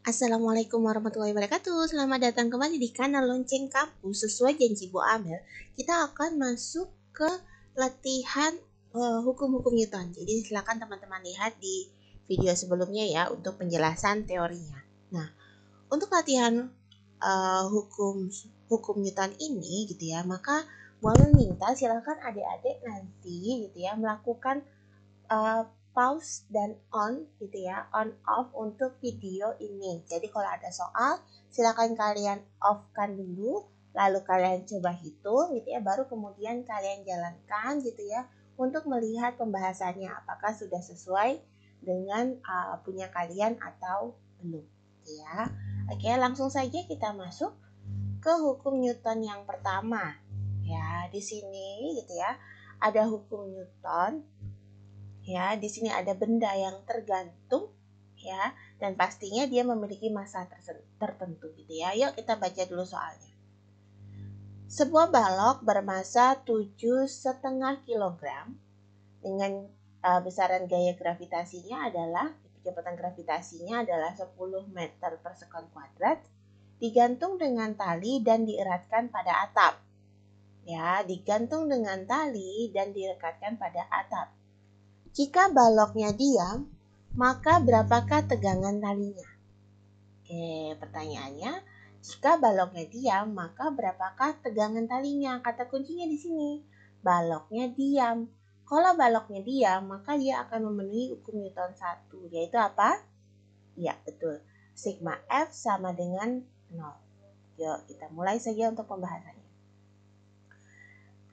Assalamualaikum warahmatullahi wabarakatuh Selamat datang kembali di kanal Lonceng Kampus Sesuai janji Bu Amel Kita akan masuk ke latihan eh, hukum-hukum uh, Newton Jadi silahkan teman-teman lihat di video sebelumnya ya Untuk penjelasan teorinya Nah, untuk latihan uh, hukum hukum Newton ini gitu ya Maka Bu Amel minta silahkan adik-adik nanti gitu ya Melakukan uh, pause dan on gitu ya, on off untuk video ini. Jadi kalau ada soal, silakan kalian off-kan dulu, lalu kalian coba hitung gitu ya, baru kemudian kalian jalankan gitu ya untuk melihat pembahasannya apakah sudah sesuai dengan uh, punya kalian atau belum gitu ya. Oke, langsung saja kita masuk ke hukum Newton yang pertama. Ya, di sini gitu ya. Ada hukum Newton ya. Di sini ada benda yang tergantung ya dan pastinya dia memiliki masa tertentu gitu ya. Yuk kita baca dulu soalnya. Sebuah balok bermasa 7,5 kilogram dengan uh, besaran gaya gravitasinya adalah kecepatan gravitasinya adalah 10 meter per sekon kuadrat digantung dengan tali dan dieratkan pada atap. Ya, digantung dengan tali dan direkatkan pada atap. Jika baloknya diam, maka berapakah tegangan talinya? Oke, pertanyaannya, jika baloknya diam, maka berapakah tegangan talinya? Kata kuncinya di sini, baloknya diam. Kalau baloknya diam, maka dia akan memenuhi hukum Newton 1, yaitu apa? Ya, betul. Sigma F sama dengan 0. Yuk, kita mulai saja untuk pembahasannya.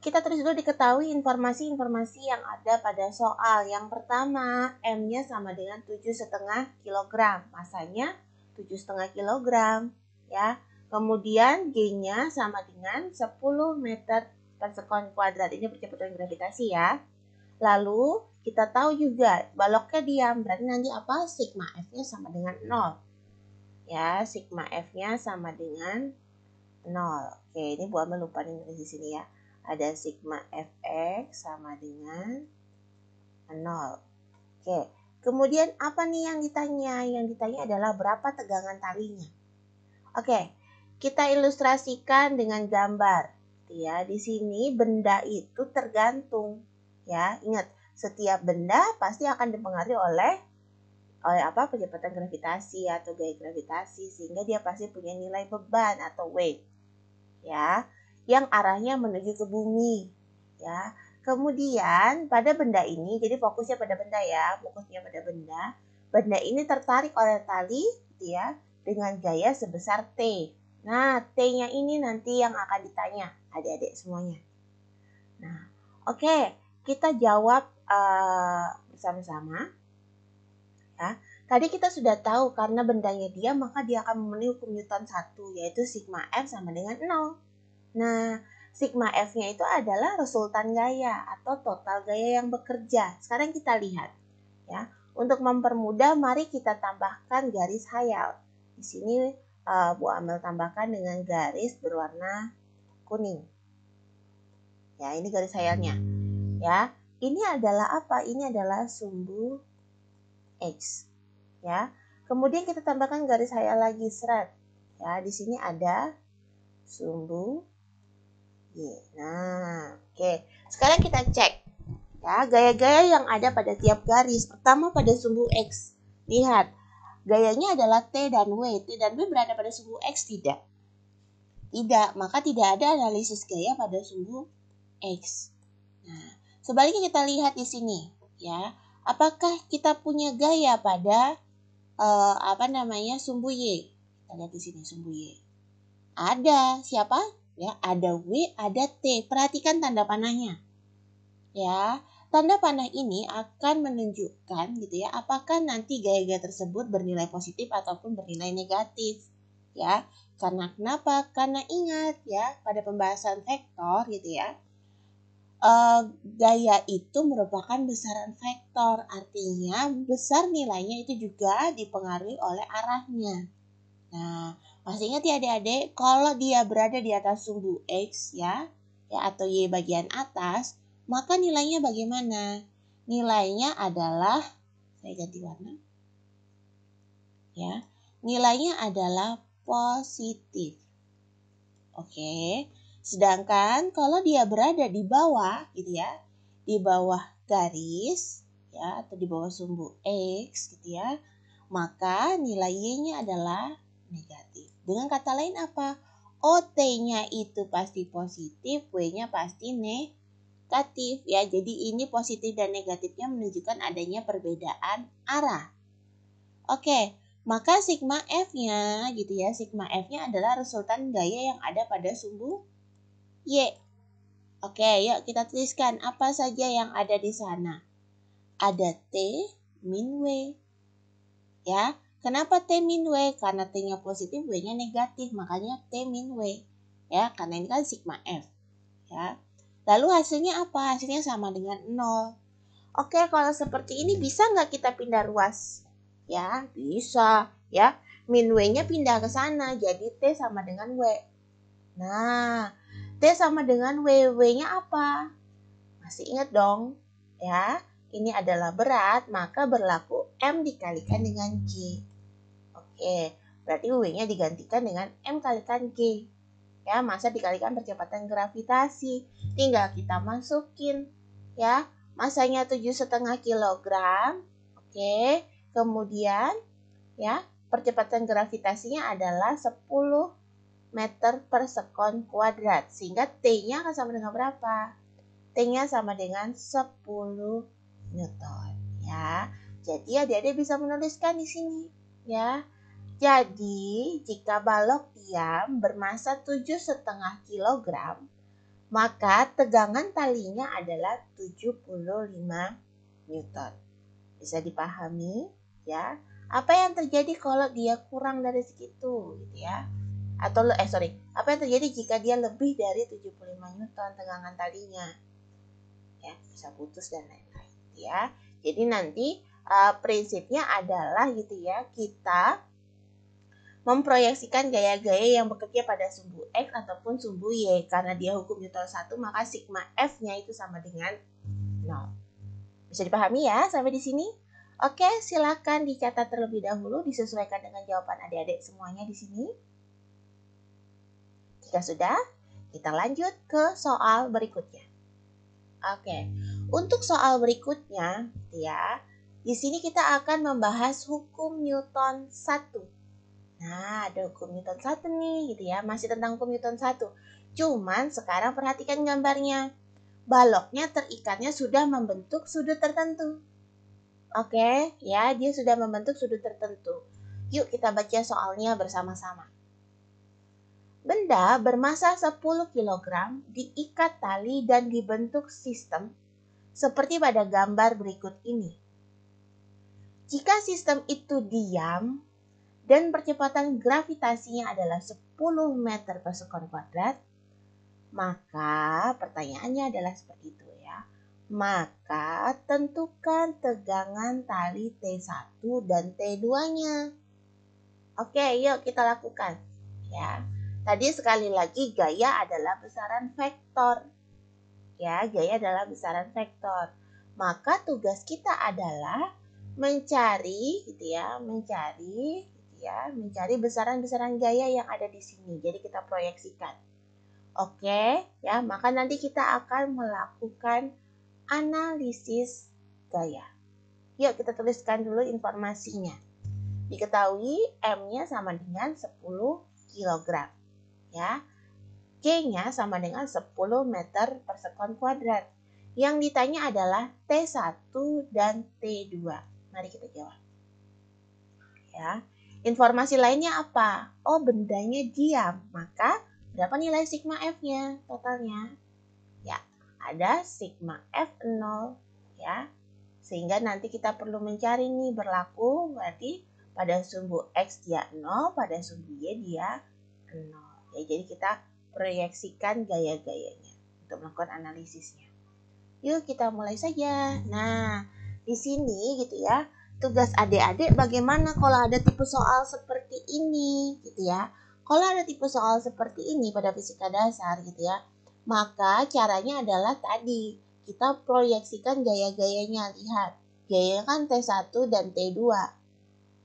Kita terus dulu diketahui informasi-informasi yang ada pada soal. Yang pertama, M-nya sama dengan 7,5 kg. Masanya 7,5 kg, ya. Kemudian G-nya sama dengan 10 meter per sekon kuadrat. Ini percepatan gravitasi ya. Lalu kita tahu juga baloknya diam. Berarti nanti apa? Sigma F-nya sama dengan 0. Ya, sigma F-nya sama dengan 0. Oke, ini buat melupakan di sini ya ada sigma fx sama dengan 0. Oke, kemudian apa nih yang ditanya? Yang ditanya adalah berapa tegangan talinya. Oke, kita ilustrasikan dengan gambar. Gitu ya, di sini benda itu tergantung. Ya, ingat setiap benda pasti akan dipengaruhi oleh oleh apa kecepatan gravitasi atau gaya gravitasi sehingga dia pasti punya nilai beban atau weight. Ya, yang arahnya menuju ke bumi ya kemudian pada benda ini jadi fokusnya pada benda ya fokusnya pada benda benda ini tertarik oleh tali dia gitu ya dengan gaya sebesar T nah T-nya ini nanti yang akan ditanya adik-adik semuanya nah oke okay. kita jawab uh, bersama-sama ya Tadi kita sudah tahu karena bendanya dia maka dia akan memenuhi hukum Newton 1 yaitu sigma F sama dengan 0. Nah, sigma F-nya itu adalah resultan gaya atau total gaya yang bekerja. Sekarang kita lihat ya. Untuk mempermudah mari kita tambahkan garis hayal. Di sini uh, Bu Amel tambahkan dengan garis berwarna kuning. Ya, ini garis hayalnya. Ya, ini adalah apa? Ini adalah sumbu X. Ya. Kemudian kita tambahkan garis hayal lagi seret. Ya, di sini ada sumbu Nah, oke. Okay. Sekarang kita cek ya gaya-gaya yang ada pada tiap garis. Pertama pada sumbu X. Lihat, gayanya adalah T dan W. T dan W berada pada sumbu X tidak? Tidak, maka tidak ada analisis gaya pada sumbu X. Nah, sebaliknya kita lihat di sini ya. Apakah kita punya gaya pada uh, apa namanya sumbu Y? Kita lihat di sini sumbu Y. Ada, siapa? Ya, ada W, ada T. Perhatikan tanda panahnya. Ya, tanda panah ini akan menunjukkan gitu ya, apakah nanti gaya-gaya tersebut bernilai positif ataupun bernilai negatif. Ya, karena kenapa? Karena ingat ya, pada pembahasan vektor gitu ya, uh, gaya itu merupakan besaran vektor, artinya besar nilainya itu juga dipengaruhi oleh arahnya. Nah, masih ingat ya adik-adik, kalau dia berada di atas sumbu X ya, ya atau Y bagian atas, maka nilainya bagaimana? Nilainya adalah, saya ganti warna, ya, nilainya adalah positif. Oke, sedangkan kalau dia berada di bawah gitu ya, di bawah garis ya atau di bawah sumbu X gitu ya, maka nilai Y-nya adalah negatif. Dengan kata lain apa? OT-nya itu pasti positif, W-nya pasti negatif ya. Jadi ini positif dan negatifnya menunjukkan adanya perbedaan arah. Oke, maka sigma F-nya gitu ya. Sigma F-nya adalah resultan gaya yang ada pada sumbu Y. Oke, yuk kita tuliskan apa saja yang ada di sana. Ada T min W. Ya, Kenapa T min W? Karena T-nya positif, W-nya negatif, makanya T min W. Ya, karena ini kan sigma F. Ya. Lalu hasilnya apa? Hasilnya sama dengan 0. Oke, kalau seperti ini bisa nggak kita pindah ruas? Ya, bisa. Ya, min W-nya pindah ke sana, jadi T sama dengan W. Nah, T sama dengan W, W-nya apa? Masih ingat dong? Ya, ini adalah berat, maka berlaku M dikalikan dengan G. E. Berarti W-nya digantikan dengan M kalikan G. Ya, masa dikalikan percepatan gravitasi. Tinggal kita masukin. Ya, masanya 7,5 kilogram. Oke, kemudian ya percepatan gravitasinya adalah 10 meter per sekon kuadrat. Sehingga T-nya akan sama dengan berapa? T-nya sama dengan 10 Newton. Ya, jadi adik-adik bisa menuliskan di sini. Ya, jadi, jika balok diam bermassa 7,5 kg, maka tegangan talinya adalah 75 Newton. Bisa dipahami ya? Apa yang terjadi kalau dia kurang dari segitu gitu ya? Atau eh sorry, apa yang terjadi jika dia lebih dari 75 Newton tegangan talinya? Ya, bisa putus dan lain-lain ya. Jadi nanti uh, prinsipnya adalah gitu ya, kita memproyeksikan gaya-gaya yang bekerja pada sumbu X ataupun sumbu Y. Karena dia hukum Newton 1, maka sigma F-nya itu sama dengan 0. Bisa dipahami ya sampai di sini? Oke, silakan dicatat terlebih dahulu disesuaikan dengan jawaban adik-adik semuanya di sini. Jika sudah, kita lanjut ke soal berikutnya. Oke, untuk soal berikutnya, ya, di sini kita akan membahas hukum Newton 1 Nah, ada hukum Newton 1 nih gitu ya. Masih tentang hukum Newton 1. Cuman sekarang perhatikan gambarnya. Baloknya terikatnya sudah membentuk sudut tertentu. Oke, okay, ya, dia sudah membentuk sudut tertentu. Yuk kita baca soalnya bersama-sama. Benda bermassa 10 kg diikat tali dan dibentuk sistem seperti pada gambar berikut ini. Jika sistem itu diam, dan percepatan gravitasinya adalah 10 meter per sekon kuadrat, maka pertanyaannya adalah seperti itu ya. Maka tentukan tegangan tali T1 dan T2-nya. Oke, yuk kita lakukan ya. Tadi sekali lagi gaya adalah besaran vektor. Ya, gaya adalah besaran vektor. Maka tugas kita adalah mencari gitu ya, mencari ya, mencari besaran-besaran gaya yang ada di sini. Jadi kita proyeksikan. Oke, ya, maka nanti kita akan melakukan analisis gaya. Yuk kita tuliskan dulu informasinya. Diketahui M-nya sama dengan 10 kg. Ya. G-nya sama dengan 10 meter per sekon kuadrat. Yang ditanya adalah T1 dan T2. Mari kita jawab. Ya. Informasi lainnya apa? Oh, bendanya diam. Maka, berapa nilai sigma F-nya totalnya? Ya, ada sigma F0 ya. Sehingga nanti kita perlu mencari nih berlaku berarti pada sumbu X dia 0, pada sumbu Y dia 0. Ya, jadi kita proyeksikan gaya-gayanya untuk melakukan analisisnya. Yuk kita mulai saja. Nah, di sini gitu ya tugas adik-adik bagaimana kalau ada tipe soal seperti ini gitu ya. Kalau ada tipe soal seperti ini pada fisika dasar gitu ya, maka caranya adalah tadi kita proyeksikan gaya-gayanya lihat. Gaya kan T1 dan T2.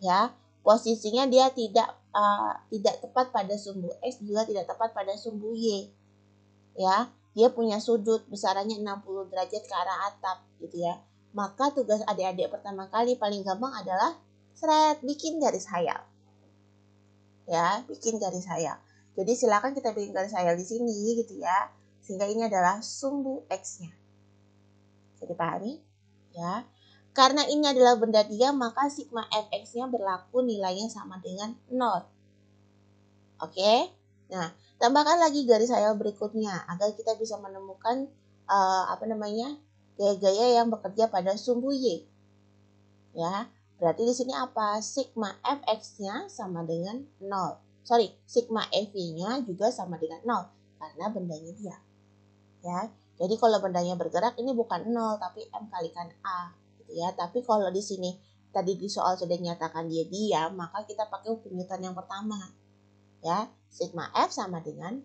Ya, posisinya dia tidak uh, tidak tepat pada sumbu X juga tidak tepat pada sumbu Y. Ya, dia punya sudut besarannya 60 derajat ke arah atap gitu ya maka tugas adik-adik pertama kali paling gampang adalah seret bikin garis hayal. Ya, bikin garis hayal. Jadi silakan kita bikin garis hayal di sini gitu ya. Sehingga ini adalah sumbu X-nya. Jadi pahami? Ya. Karena ini adalah benda diam, maka sigma fx-nya berlaku nilainya sama dengan 0. Oke? Nah, tambahkan lagi garis hayal berikutnya agar kita bisa menemukan uh, apa namanya? gaya-gaya yang bekerja pada sumbu Y. Ya, berarti di sini apa? Sigma fx-nya sama dengan 0. Sorry, sigma fy-nya juga sama dengan 0 karena bendanya dia. Ya, jadi kalau bendanya bergerak ini bukan 0 tapi m kali kan a gitu ya. Tapi kalau di sini tadi di soal sudah nyatakan dia diam, maka kita pakai hukum Newton yang pertama. Ya, sigma f sama dengan 0.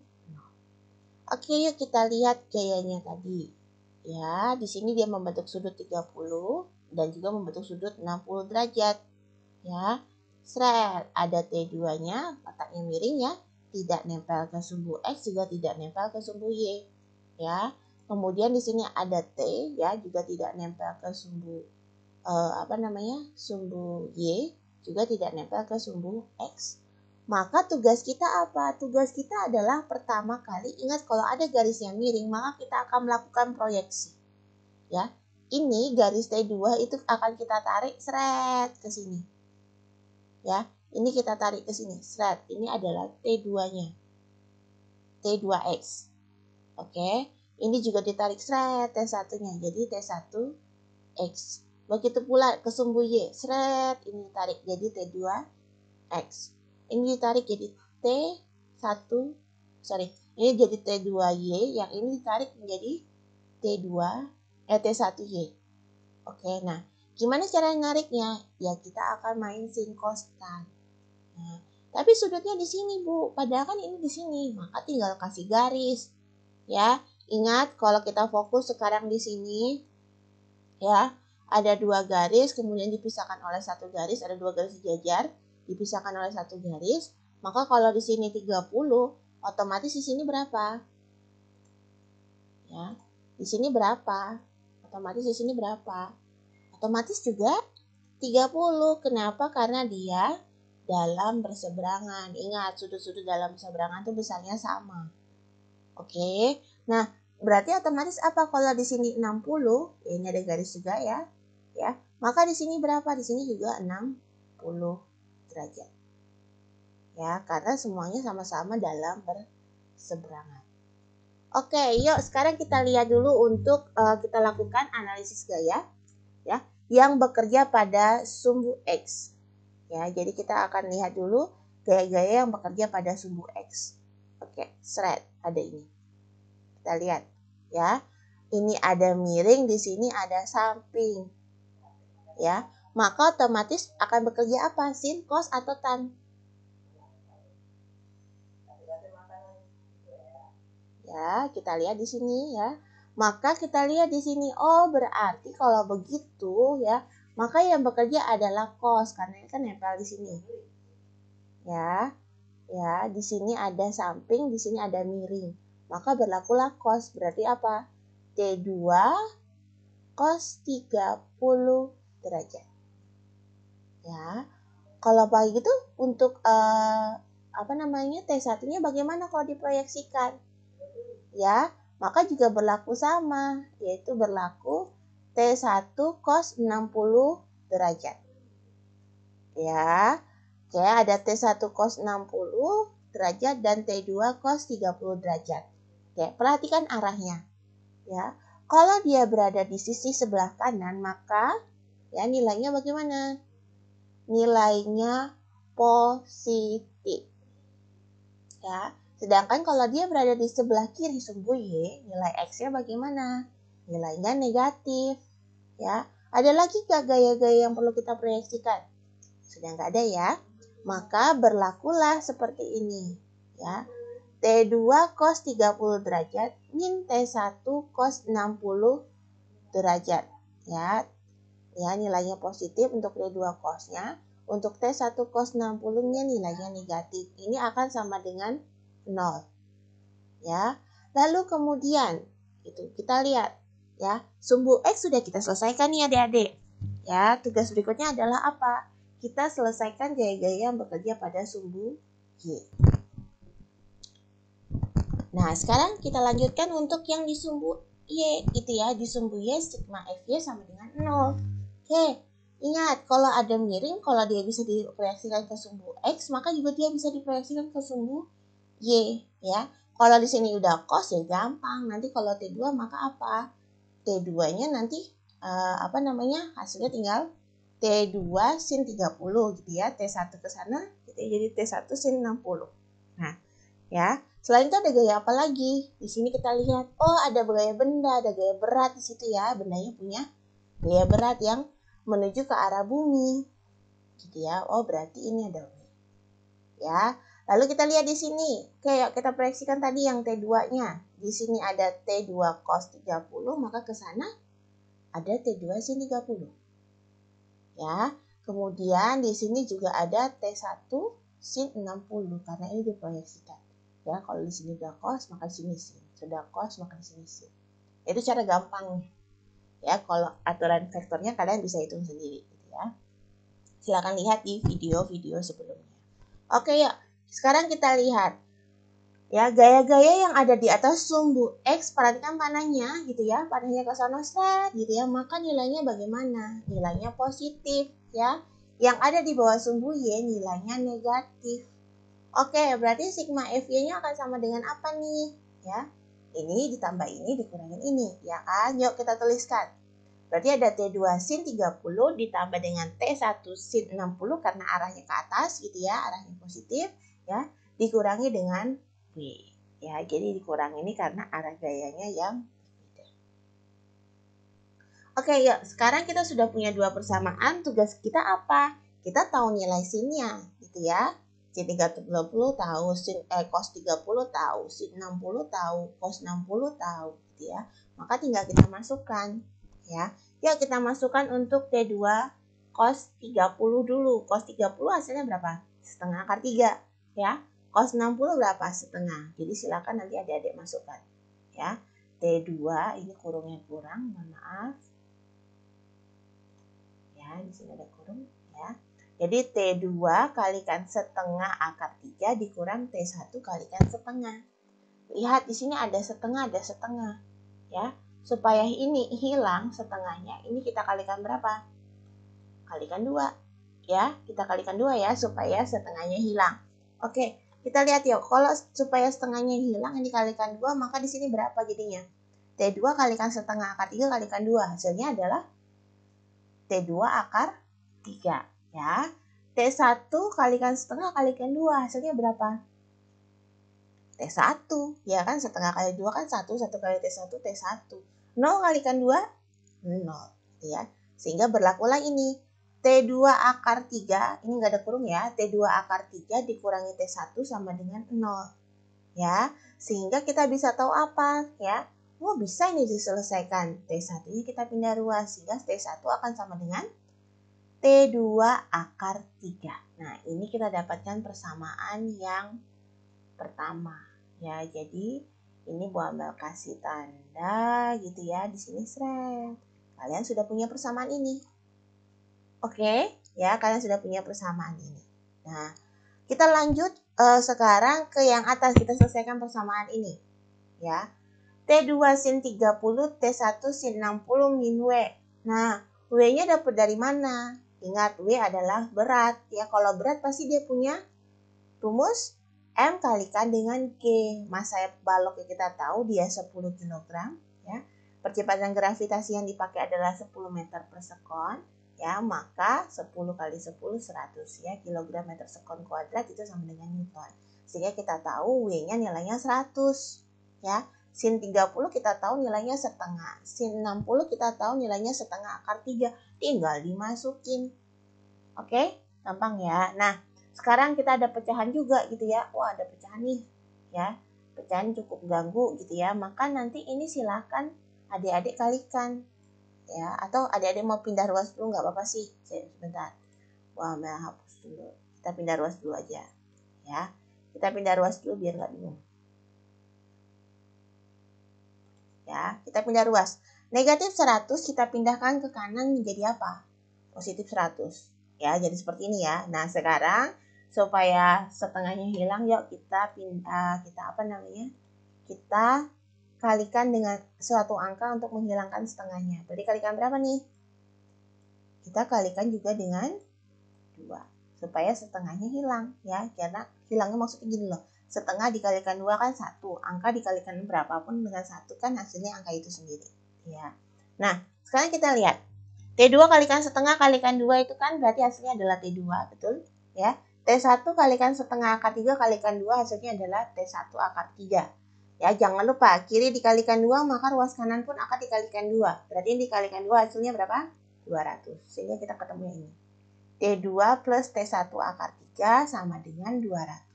Oke, yuk kita lihat gayanya tadi. Ya, di sini dia membentuk sudut 30 dan juga membentuk sudut 60 derajat. Ya, seret ada T2-nya, kotaknya miring ya, tidak nempel ke sumbu X juga tidak nempel ke sumbu Y. Ya, kemudian di sini ada T ya juga tidak nempel ke sumbu eh, apa namanya? sumbu Y juga tidak nempel ke sumbu X. Maka tugas kita apa? Tugas kita adalah pertama kali ingat kalau ada garis yang miring, maka kita akan melakukan proyeksi. Ya. Ini garis T2 itu akan kita tarik seret ke sini. Ya, ini kita tarik ke sini, seret. Ini adalah T2-nya. T2X. Oke. Ini juga ditarik seret T1-nya. Jadi T1X. Begitu pula ke sumbu Y, seret ini tarik jadi T2X ini ditarik jadi T1 sorry ini jadi T2Y yang ini ditarik menjadi T2 eh, T1Y oke nah gimana cara nariknya ya kita akan main sin kostan nah, tapi sudutnya di sini bu padahal kan ini di sini maka tinggal kasih garis ya ingat kalau kita fokus sekarang di sini ya ada dua garis kemudian dipisahkan oleh satu garis ada dua garis sejajar dipisahkan oleh satu garis, maka kalau di sini 30, otomatis di sini berapa? Ya, di sini berapa? Otomatis di sini berapa? Otomatis juga 30. Kenapa? Karena dia dalam berseberangan. Ingat, sudut-sudut dalam berseberangan itu besarnya sama. Oke. Nah, berarti otomatis apa kalau di sini 60, ya ini ada garis juga ya. Ya. Maka di sini berapa? Di sini juga 60 derajat. Ya, karena semuanya sama-sama dalam berseberangan. Oke, yuk sekarang kita lihat dulu untuk uh, kita lakukan analisis gaya ya yang bekerja pada sumbu X. Ya, jadi kita akan lihat dulu gaya-gaya yang bekerja pada sumbu X. Oke, thread ada ini. Kita lihat ya. Ini ada miring, di sini ada samping. Ya maka otomatis akan bekerja apa? Sin, cos, atau tan? Ya, kita lihat di sini ya. Maka kita lihat di sini, oh berarti kalau begitu ya, maka yang bekerja adalah cos karena ini kan nempel di sini. Ya. Ya, di sini ada samping, di sini ada miring. Maka berlakulah cos, berarti apa? T2 cos 30 derajat ya kalau pagi itu untuk uh, apa namanya t satunya bagaimana kalau diproyeksikan ya maka juga berlaku sama yaitu berlaku T1 cos 60 derajat ya oke ada T1 cos 60 derajat dan T2 cos 30 derajat oke perhatikan arahnya ya kalau dia berada di sisi sebelah kanan maka ya nilainya bagaimana nilainya positif. Ya, sedangkan kalau dia berada di sebelah kiri sumbu Y, ya, nilai X-nya bagaimana? Nilainya negatif. Ya, ada lagi gak gaya-gaya yang perlu kita proyeksikan? Sudah nggak ada ya? Maka berlakulah seperti ini. Ya, T2 cos 30 derajat min T1 cos 60 derajat. Ya, ya nilainya positif untuk D2 cosnya untuk T1 cos 60 nya nilainya negatif ini akan sama dengan 0 ya lalu kemudian itu kita lihat ya sumbu X sudah kita selesaikan nih adik-adik ya tugas berikutnya adalah apa kita selesaikan gaya-gaya yang bekerja pada sumbu Y Nah, sekarang kita lanjutkan untuk yang di sumbu Y itu ya, di sumbu Y sigma y sama dengan 0. Oke, ingat kalau ada miring, kalau dia bisa diproyeksikan ke sumbu X, maka juga dia bisa diproyeksikan ke sumbu Y. ya. Kalau di sini udah kos ya gampang. Nanti kalau T2 maka apa? T2-nya nanti uh, apa namanya? Hasilnya tinggal T2 sin 30 gitu ya. T1 ke sana gitu ya. jadi T1 sin 60. Nah, ya. Selain itu ada gaya apa lagi? Di sini kita lihat, oh ada gaya benda, ada gaya berat di situ ya. Bendanya punya gaya berat yang menuju ke arah bumi. Gitu ya. Oh, berarti ini ada bumi, Ya. Lalu kita lihat di sini. Oke, yuk kita proyeksikan tadi yang T2-nya. Di sini ada T2 cos 30, maka ke sana ada T2 sin 30. Ya. Kemudian di sini juga ada T1 sin 60 karena ini diproyeksikan. Ya, kalau di sini udah cos, maka di sini sin. Sudah cos, maka di sini sin. Itu cara gampangnya ya kalau aturan vektornya kalian bisa hitung sendiri gitu ya silahkan lihat di video-video sebelumnya oke ya sekarang kita lihat ya gaya-gaya yang ada di atas sumbu x perhatikan panahnya gitu ya panahnya ke sana gitu ya maka nilainya bagaimana nilainya positif ya yang ada di bawah sumbu y nilainya negatif oke berarti sigma fy nya akan sama dengan apa nih ya ini ditambah ini dikurangin ini, ya kan? Yuk kita tuliskan. Berarti ada T2 sin 30 ditambah dengan T1 sin 60 karena arahnya ke atas gitu ya, arahnya positif ya, dikurangi dengan W. Ya, jadi dikurangi ini karena arah gayanya yang berbeda. Oke, yuk. Sekarang kita sudah punya dua persamaan. Tugas kita apa? Kita tahu nilai sinnya, gitu ya. C320 tahu, sin eh, cos 30 tahu, sin 60 tahu, cos 60 tahu gitu ya. Maka tinggal kita masukkan ya. Ya kita masukkan untuk T2 cos 30 dulu. Cos 30 hasilnya berapa? Setengah akar 3 ya. Cos 60 berapa? Setengah. Jadi silakan nanti adik-adik masukkan ya. T2 ini kurungnya kurang, mohon maaf. Ya, di sini ada kurung ya. Jadi T2 kalikan setengah akar 3 dikurang T1 kalikan setengah. Lihat di sini ada setengah, ada setengah. Ya, supaya ini hilang setengahnya, ini kita kalikan berapa? Kalikan 2. Ya, kita kalikan 2 ya supaya setengahnya hilang. Oke, kita lihat ya. Kalau supaya setengahnya hilang ini kalikan 2, maka di sini berapa jadinya? T2 kalikan setengah akar 3 kalikan 2. Hasilnya adalah T2 akar 3. Ya, T1 kalikan setengah kalikan 2, hasilnya berapa? T1, ya kan setengah kali 2 kan 1, 1 kali T1, T1. 0 kalikan 2, 0. Ya. Sehingga berlakulah ini. T2 akar 3, ini nggak ada kurung ya, T2 akar 3 dikurangi T1 sama dengan 0. Ya, sehingga kita bisa tahu apa ya. oh, bisa ini diselesaikan. T1-nya kita pindah ruas, sehingga T1 akan sama dengan T2 akar 3. Nah, ini kita dapatkan persamaan yang pertama. Ya, jadi ini Bu Amel kasih tanda gitu ya di sini seret. Kalian sudah punya persamaan ini. Oke, okay? ya kalian sudah punya persamaan ini. Nah, kita lanjut uh, sekarang ke yang atas kita selesaikan persamaan ini. Ya. T2 sin 30, T1 sin 60 min W. Nah, W-nya dapat dari mana? Ingat, W adalah berat. Ya, kalau berat pasti dia punya rumus M kalikan dengan G. Masa balok yang kita tahu dia 10 kg. Ya. Percepatan gravitasi yang dipakai adalah 10 meter per sekon. Ya, maka 10 kali 10 100 ya kilogram meter sekon kuadrat itu sama dengan newton. Sehingga kita tahu W-nya nilainya 100 ya. Sin 30 kita tahu nilainya setengah. Sin 60 kita tahu nilainya setengah akar 3. Tinggal dimasukin. Oke, gampang ya. Nah, sekarang kita ada pecahan juga gitu ya. Wah, ada pecahan nih ya. Pecahan cukup ganggu gitu ya. Maka nanti ini silahkan adik-adik kalikan. Ya, atau adik-adik mau pindah ruas dulu nggak apa-apa sih. Sebentar. Wah, mau hapus dulu. Kita pindah ruas dulu aja. Ya, kita pindah ruas dulu biar nggak bingung. ya kita pindah ruas negatif 100 kita pindahkan ke kanan menjadi apa positif 100 ya jadi seperti ini ya nah sekarang supaya setengahnya hilang yuk kita pindah eh, kita apa namanya kita kalikan dengan suatu angka untuk menghilangkan setengahnya berarti kalikan berapa nih kita kalikan juga dengan dua supaya setengahnya hilang ya karena hilangnya maksudnya gini loh setengah dikalikan dua kan satu angka dikalikan berapapun dengan satu kan hasilnya angka itu sendiri ya nah sekarang kita lihat T2 kalikan setengah kalikan dua itu kan berarti hasilnya adalah T2 betul ya T1 kalikan setengah akar tiga kalikan dua hasilnya adalah T1 akar tiga ya jangan lupa kiri dikalikan dua maka ruas kanan pun akan dikalikan dua berarti dikalikan dua hasilnya berapa 200 sehingga kita ketemu ini T2 plus T1 akar 3 sama dengan 200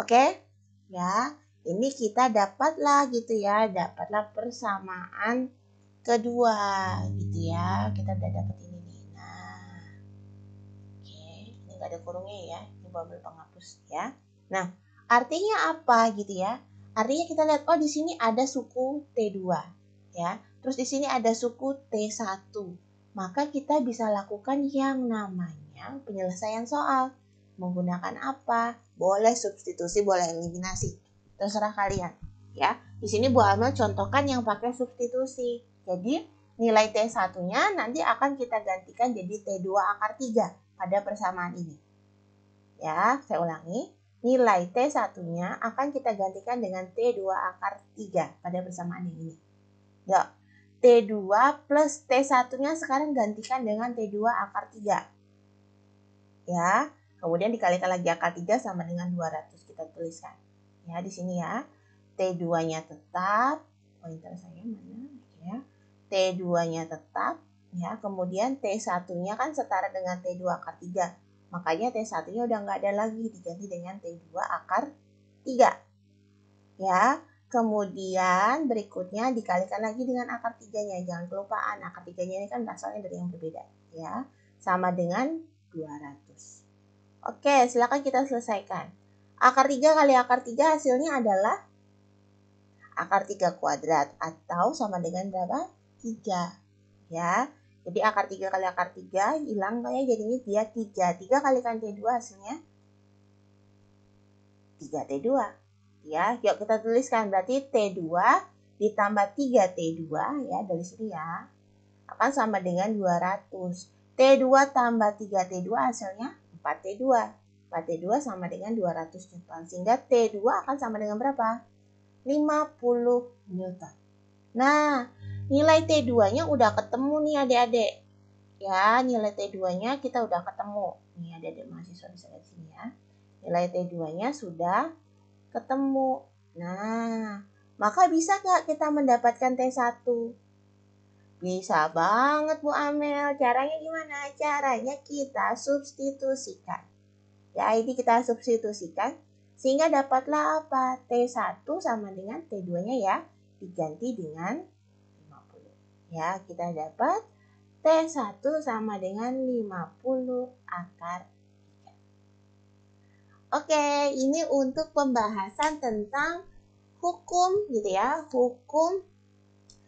Oke? Okay? Ya, ini kita dapatlah gitu ya, dapatlah persamaan kedua gitu ya. Kita udah dapat ini nih. Nah. Oke, okay. ini gak ada kurungnya ya. Ini bubble penghapus ya. Nah, artinya apa gitu ya? Artinya kita lihat oh di sini ada suku T2 ya. Terus di sini ada suku T1. Maka kita bisa lakukan yang namanya penyelesaian soal menggunakan apa, boleh substitusi, boleh eliminasi. Terserah kalian, ya. Di sini Bu Amel contohkan yang pakai substitusi. Jadi nilai T1-nya nanti akan kita gantikan jadi T2 akar 3 pada persamaan ini. Ya, saya ulangi. Nilai T1-nya akan kita gantikan dengan T2 akar 3 pada persamaan yang ini. Yuk, T2 plus T1-nya sekarang gantikan dengan T2 akar 3. Ya, Kemudian dikalikan lagi akar 3 sama dengan 200. Kita tuliskan. Ya, di sini ya. T2-nya tetap. Pointer oh, saya mana? Gitu ya. T2-nya tetap. Ya, kemudian T1-nya kan setara dengan T2 akar 3. Makanya T1-nya udah nggak ada lagi. Diganti dengan T2 akar 3. Ya, kemudian berikutnya dikalikan lagi dengan akar 3-nya. Jangan kelupaan, akar 3-nya ini kan berasalnya dari yang berbeda. ya Sama dengan 200. Oke, silakan kita selesaikan. Akar 3 kali akar 3 hasilnya adalah akar 3 kuadrat atau sama dengan berapa? 3. Ya. Jadi akar 3 kali akar 3 hilang kayak jadi ini dia 3. 3 kali kan T2 hasilnya 3T2. Ya, yuk kita tuliskan berarti T2 ditambah 3T2 ya dari sini ya. Akan sama dengan 200. T2 tambah 3T2 hasilnya 4T2. 4T2 sama dengan 200 Newton. Sehingga T2 akan sama dengan berapa? 50 Newton. Nah, nilai T2-nya udah ketemu nih adik-adik. Ya, nilai T2-nya kita udah ketemu. Nih adik-adik mahasiswa bisa lihat sini ya. Nilai T2-nya sudah ketemu. Nah, maka bisa nggak kita mendapatkan T1? Bisa banget Bu Amel. Caranya gimana? Caranya kita substitusikan. Ya, ini kita substitusikan sehingga dapatlah apa? T1 sama dengan T2-nya ya diganti dengan 50. Ya, kita dapat T1 sama dengan 50 akar Oke, ini untuk pembahasan tentang hukum gitu ya, hukum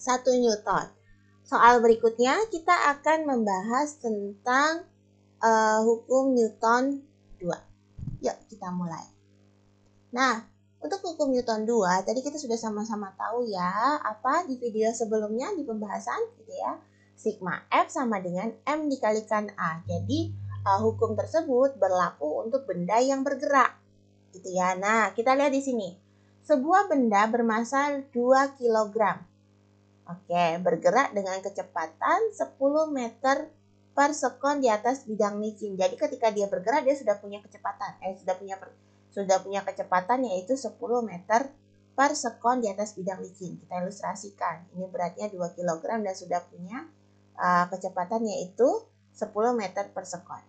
1 Newton. Soal berikutnya kita akan membahas tentang uh, hukum Newton 2. Yuk kita mulai. Nah, untuk hukum Newton 2 tadi kita sudah sama-sama tahu ya apa di video sebelumnya di pembahasan gitu ya. Sigma F sama dengan M dikalikan A. Jadi uh, hukum tersebut berlaku untuk benda yang bergerak. Gitu ya. Nah, kita lihat di sini. Sebuah benda bermassa 2 kg Oke, bergerak dengan kecepatan 10 meter per sekon di atas bidang micin. Jadi ketika dia bergerak dia sudah punya kecepatan, eh sudah punya sudah punya kecepatan yaitu 10 meter per sekon di atas bidang licin. Kita ilustrasikan. Ini beratnya 2 kg dan sudah punya uh, kecepatan yaitu 10 meter per sekon.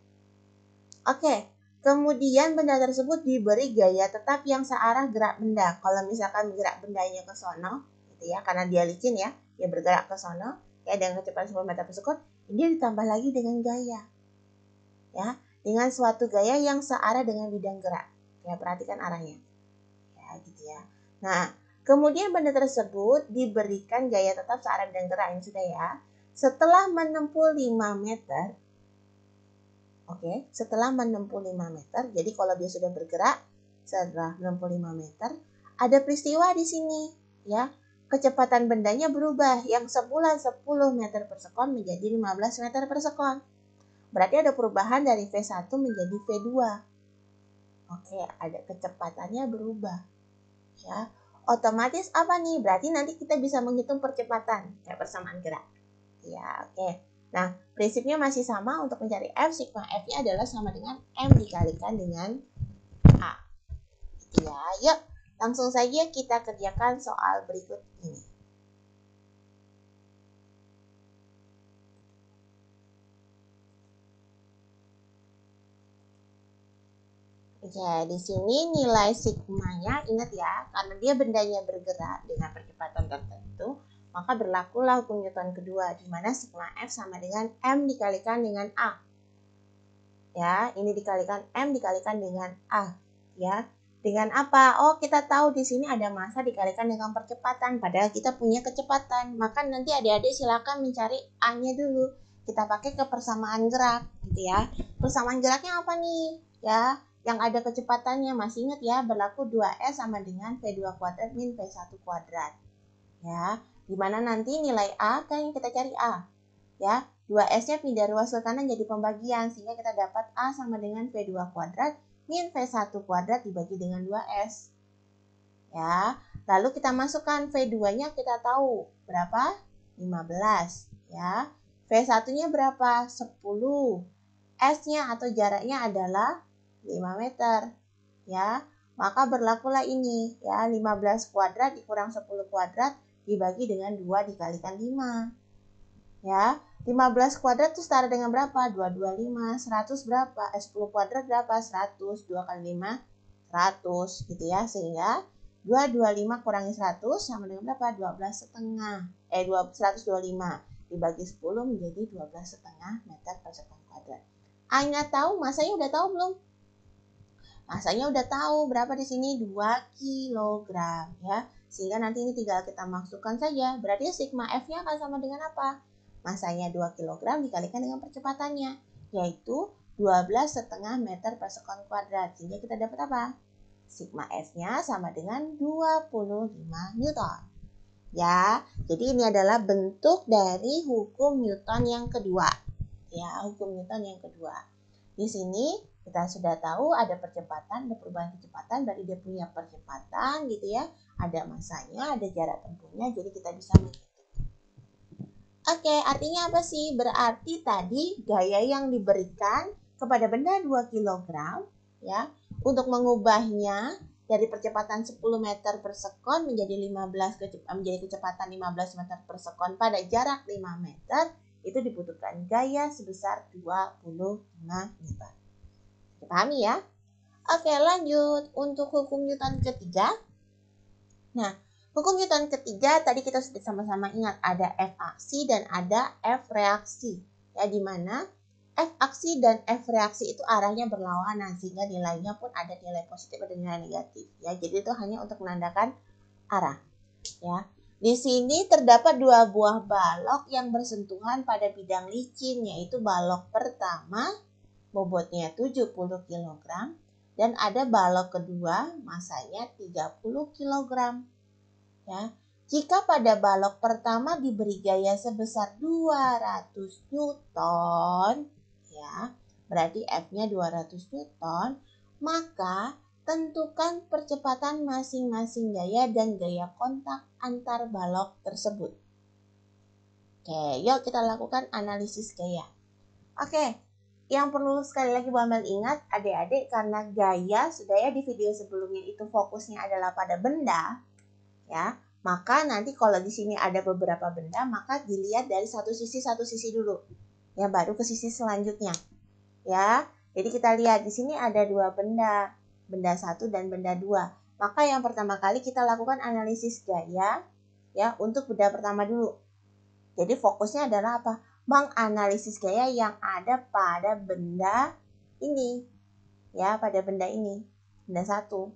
Oke, kemudian benda tersebut diberi gaya tetap yang searah gerak benda. Kalau misalkan gerak bendanya ke sono gitu ya, karena dia licin ya yang bergerak ke sana ya dengan kecepatan 10 meter per sekut ini ditambah lagi dengan gaya ya dengan suatu gaya yang searah dengan bidang gerak ya perhatikan arahnya ya gitu ya nah kemudian benda tersebut diberikan gaya tetap searah dengan gerak ini sudah ya setelah menempuh 5 meter oke okay, setelah menempuh 5 meter jadi kalau dia sudah bergerak setelah menempuh meter ada peristiwa di sini ya kecepatan bendanya berubah yang semula 10 meter per sekon menjadi 15 meter per sekon. Berarti ada perubahan dari V1 menjadi V2. Oke, ada kecepatannya berubah. Ya, otomatis apa nih? Berarti nanti kita bisa menghitung percepatan, ya persamaan gerak. Ya, oke. Nah, prinsipnya masih sama untuk mencari F, sigma F-nya adalah sama dengan M dikalikan dengan A. Ya, yuk. Langsung saja kita kerjakan soal berikut ini. Oke, ya, di sini nilai sigmanya, ingat ya, karena dia bendanya bergerak dengan percepatan tertentu, maka berlakulah hukum Newton kedua, di mana sigma F sama dengan M dikalikan dengan A. Ya, ini dikalikan M dikalikan dengan A. Ya, dengan apa? Oh, kita tahu di sini ada masa dikalikan dengan percepatan, padahal kita punya kecepatan. Maka nanti adik-adik silakan mencari A-nya dulu. Kita pakai ke persamaan gerak, gitu ya. Persamaan geraknya apa nih? Ya, yang ada kecepatannya masih ingat ya berlaku 2S sama dengan V2 kuadrat min V1 kuadrat. Ya, dimana nanti nilai A kan kita cari A. Ya, 2S-nya pindah ruas ke kanan jadi pembagian sehingga kita dapat A sama dengan V2 kuadrat Min V1 kuadrat dibagi dengan 2S. Ya, lalu kita masukkan V2-nya kita tahu berapa? 15, ya. V1-nya berapa? 10. S-nya atau jaraknya adalah 5 meter, ya. Maka berlakulah ini, ya, 15 kuadrat dikurang 10 kuadrat dibagi dengan 2 dikalikan 5. Ya, 15 kuadrat itu setara dengan berapa? 225, 100 berapa? Eh, 10 kuadrat berapa? 100, 2 kali 5, 100 gitu ya. Sehingga 225 kurangi 100 sama dengan berapa? 12 setengah, eh 2, 125 dibagi 10 menjadi 12 setengah meter persegi kuadrat. Anya tahu, masanya udah tahu belum? Masanya udah tahu berapa di sini? 2 kg ya. Sehingga nanti ini tinggal kita masukkan saja. Berarti sigma F-nya akan sama dengan apa? Masanya 2 kg dikalikan dengan percepatannya, yaitu 12,5 meter per sekon kuadrat. Sehingga kita dapat apa? Sigma F-nya sama dengan 25 Newton. Ya, jadi ini adalah bentuk dari hukum Newton yang kedua. Ya, hukum Newton yang kedua. Di sini kita sudah tahu ada percepatan, ada perubahan kecepatan, berarti dia punya percepatan gitu ya, ada masanya, ada jarak tempuhnya, jadi kita bisa Oke, artinya apa sih? Berarti tadi gaya yang diberikan kepada benda 2 kg ya, untuk mengubahnya dari percepatan 10 meter per sekon menjadi 15 eh, menjadi kecepatan 15 meter per sekon pada jarak 5 meter itu dibutuhkan gaya sebesar 25 Newton. Pahami ya? Oke, lanjut untuk hukum Newton ketiga. Nah, Hukum Newton ketiga tadi kita sudah sama-sama ingat ada F aksi dan ada F reaksi. Ya, di mana F aksi dan F reaksi itu arahnya berlawanan sehingga nilainya pun ada nilai positif dan nilai negatif. Ya, jadi itu hanya untuk menandakan arah. Ya. Di sini terdapat dua buah balok yang bersentuhan pada bidang licin yaitu balok pertama bobotnya 70 kg dan ada balok kedua masanya 30 kg. Ya, jika pada balok pertama diberi gaya sebesar 200 Newton, ya, berarti F-nya 200 Newton, maka tentukan percepatan masing-masing gaya dan gaya kontak antar balok tersebut. Oke, yuk kita lakukan analisis gaya. Oke, yang perlu sekali lagi Bu Amel ingat adik-adik karena gaya sudah ya di video sebelumnya itu fokusnya adalah pada benda, ya maka nanti kalau di sini ada beberapa benda maka dilihat dari satu sisi satu sisi dulu ya baru ke sisi selanjutnya ya jadi kita lihat di sini ada dua benda benda satu dan benda dua maka yang pertama kali kita lakukan analisis gaya ya untuk benda pertama dulu jadi fokusnya adalah apa menganalisis gaya yang ada pada benda ini ya pada benda ini benda satu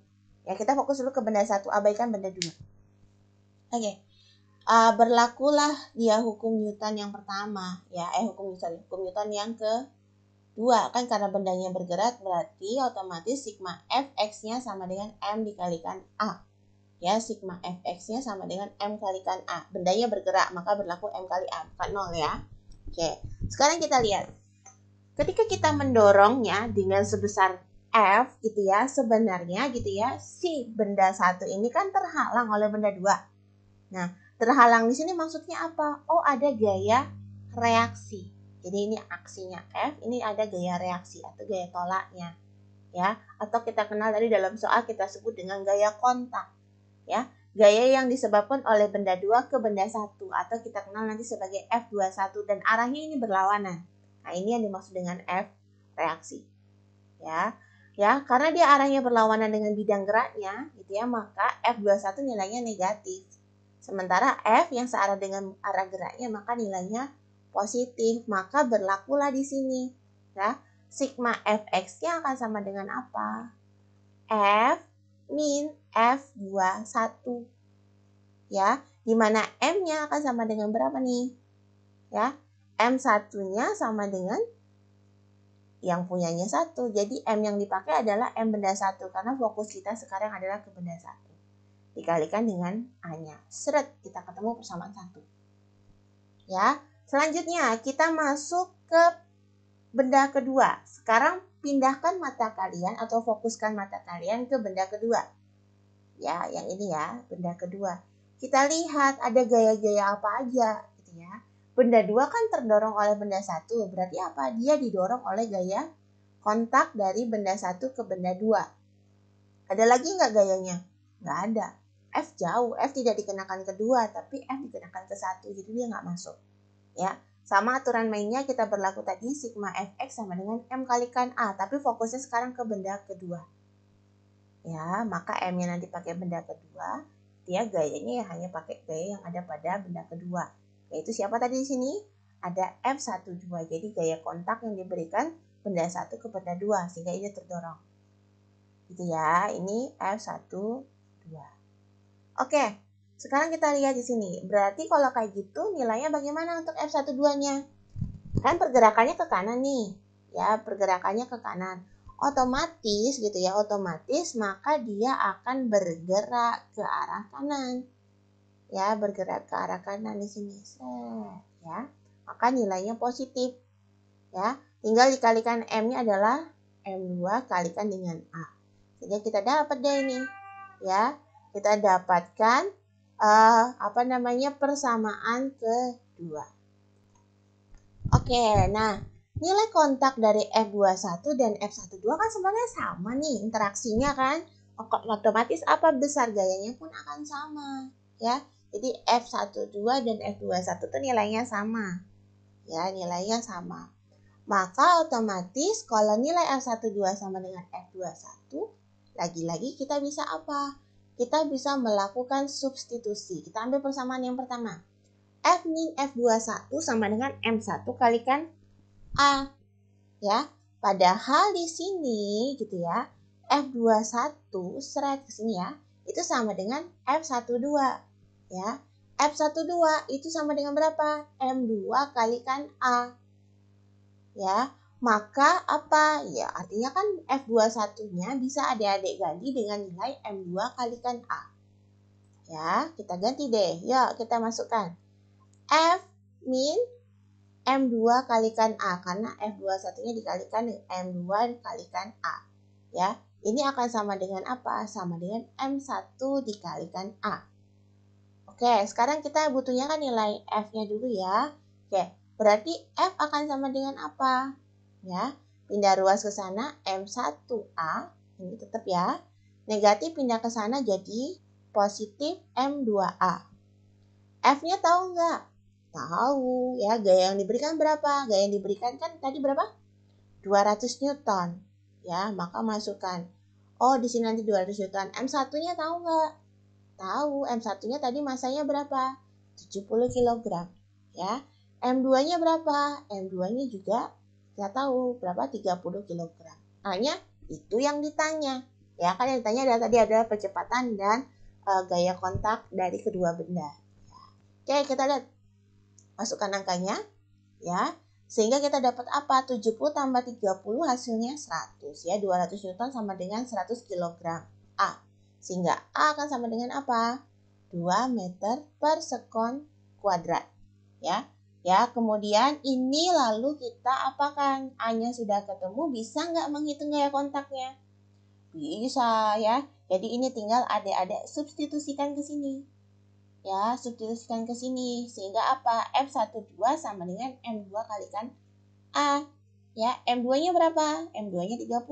ya kita fokus dulu ke benda satu abaikan benda dua Oke. Okay. Uh, berlakulah dia hukum Newton yang pertama ya eh hukum Newton hukum Newton yang ke dua kan karena bendanya bergerak berarti otomatis sigma fx nya sama dengan m dikalikan a ya sigma fx nya sama dengan m kalikan a bendanya bergerak maka berlaku m kali a bukan nol ya oke sekarang kita lihat ketika kita mendorongnya dengan sebesar f gitu ya sebenarnya gitu ya si benda satu ini kan terhalang oleh benda dua Nah, terhalang di sini maksudnya apa? Oh, ada gaya reaksi. Jadi ini aksinya F, ini ada gaya reaksi atau gaya tolaknya. Ya, atau kita kenal tadi dalam soal kita sebut dengan gaya kontak. Ya, gaya yang disebabkan oleh benda dua ke benda satu atau kita kenal nanti sebagai F21 dan arahnya ini berlawanan. Nah, ini yang dimaksud dengan F reaksi. Ya. Ya, karena dia arahnya berlawanan dengan bidang geraknya, gitu ya, maka F21 nilainya negatif. Sementara F yang searah dengan arah geraknya maka nilainya positif. Maka berlakulah di sini. Ya, sigma fx-nya akan sama dengan apa? F min F21. Ya, di mana M-nya akan sama dengan berapa nih? Ya, M1-nya sama dengan yang punyanya satu. Jadi M yang dipakai adalah M benda satu karena fokus kita sekarang adalah ke benda satu dikalikan dengan A-nya. Seret, kita ketemu persamaan satu. Ya, selanjutnya kita masuk ke benda kedua. Sekarang pindahkan mata kalian atau fokuskan mata kalian ke benda kedua. Ya, yang ini ya, benda kedua. Kita lihat ada gaya-gaya apa aja gitu ya. Benda dua kan terdorong oleh benda satu, berarti apa? Dia didorong oleh gaya kontak dari benda satu ke benda dua. Ada lagi nggak gayanya? Nggak ada. F jauh, F tidak dikenakan kedua, tapi F dikenakan ke satu, jadi dia nggak masuk. Ya, sama aturan mainnya kita berlaku tadi sigma fx sama dengan m kali kan a, tapi fokusnya sekarang ke benda kedua. Ya, maka m-nya nanti pakai benda kedua, dia gayanya ya hanya pakai gaya yang ada pada benda kedua. Yaitu siapa tadi di sini? Ada F12, jadi gaya kontak yang diberikan benda satu ke benda dua sehingga ini terdorong. Gitu ya, ini F12. Oke, sekarang kita lihat di sini. Berarti kalau kayak gitu nilainya bagaimana untuk F12-nya? Kan pergerakannya ke kanan nih. Ya, pergerakannya ke kanan. Otomatis gitu ya, otomatis maka dia akan bergerak ke arah kanan. Ya, bergerak ke arah kanan di sini. ya. Maka nilainya positif. Ya, tinggal dikalikan M-nya adalah M2 kalikan dengan A. Jadi kita dapat deh ini. Ya, kita dapatkan uh, apa namanya persamaan kedua. Oke, nah nilai kontak dari F21 dan F12 kan sebenarnya sama nih interaksinya kan. Otomatis apa besar gayanya pun akan sama ya. Jadi F12 dan F21 itu nilainya sama. Ya, nilainya sama. Maka otomatis kalau nilai F12 sama dengan F21, lagi-lagi kita bisa apa? kita bisa melakukan substitusi. Kita ambil persamaan yang pertama. F min F21 sama dengan M1 kalikan A. Ya, padahal di sini gitu ya, F21 seret ke sini ya, itu sama dengan F12. Ya, F12 itu sama dengan berapa? M2 kalikan A. Ya, maka apa? Ya, artinya kan F21-nya bisa adik-adik ganti dengan nilai M2 kalikan A. Ya, kita ganti deh. Yuk, kita masukkan. F min M2 kalikan A. Karena F21-nya dikalikan dengan M2 kalikan A. Ya, ini akan sama dengan apa? Sama dengan M1 dikalikan A. Oke, sekarang kita butuhnya kan nilai F-nya dulu ya. Oke, berarti F akan sama dengan apa? ya. Pindah ruas ke sana M1A, ini tetap ya. Negatif pindah ke sana jadi positif M2A. F-nya tahu nggak? Tahu ya, gaya yang diberikan berapa? Gaya yang diberikan kan tadi berapa? 200 Newton. Ya, maka masukkan. Oh, di sini nanti 200 Newton. M1-nya tahu nggak? Tahu, M1-nya tadi masanya berapa? 70 kg. Ya. M2-nya berapa? M2-nya juga kita tahu berapa 30 kg. Hanya itu yang ditanya. Ya kan yang ditanya adalah tadi ada percepatan dan e, gaya kontak dari kedua benda. Oke, kita lihat masukkan angkanya ya. Sehingga kita dapat apa? 70 tambah 30 hasilnya 100 ya. 200 Newton sama dengan 100 kg A. Sehingga A akan sama dengan apa? 2 meter per sekon kuadrat ya. Ya, kemudian ini lalu kita apakah A-nya sudah ketemu, bisa nggak menghitung gaya kontaknya? Bisa ya. Jadi ini tinggal adik-adik substitusikan ke sini. Ya, substitusikan ke sini. Sehingga apa? F12 sama dengan M2 kalikan A. Ya, M2-nya berapa? M2-nya 30.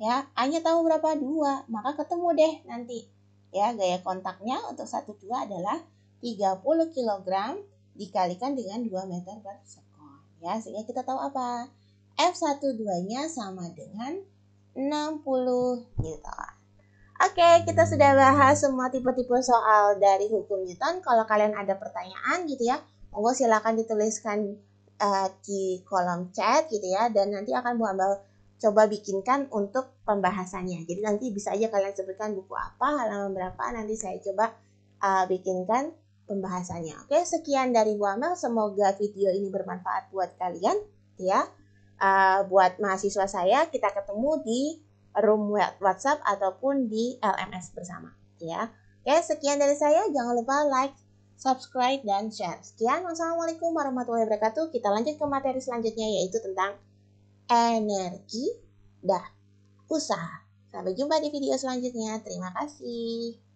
Ya, A-nya tahu berapa? 2. Maka ketemu deh nanti. Ya, gaya kontaknya untuk 12 adalah 30 kg dikalikan dengan 2 meter per sekon ya sehingga kita tahu apa F12 nya sama dengan 60 Newton Oke, kita sudah bahas semua tipe-tipe soal dari hukum Newton. Kalau kalian ada pertanyaan gitu ya, monggo silakan dituliskan uh, di kolom chat gitu ya, dan nanti akan Bu Ambal coba bikinkan untuk pembahasannya. Jadi nanti bisa aja kalian sebutkan buku apa, halaman berapa, nanti saya coba uh, bikinkan pembahasannya. Oke, sekian dari Bu Amel. Semoga video ini bermanfaat buat kalian, ya. Uh, buat mahasiswa saya, kita ketemu di room WhatsApp ataupun di LMS bersama, ya. Oke, sekian dari saya. Jangan lupa like, subscribe, dan share. Sekian, wassalamualaikum warahmatullahi wabarakatuh. Kita lanjut ke materi selanjutnya, yaitu tentang energi dan usaha. Sampai jumpa di video selanjutnya. Terima kasih.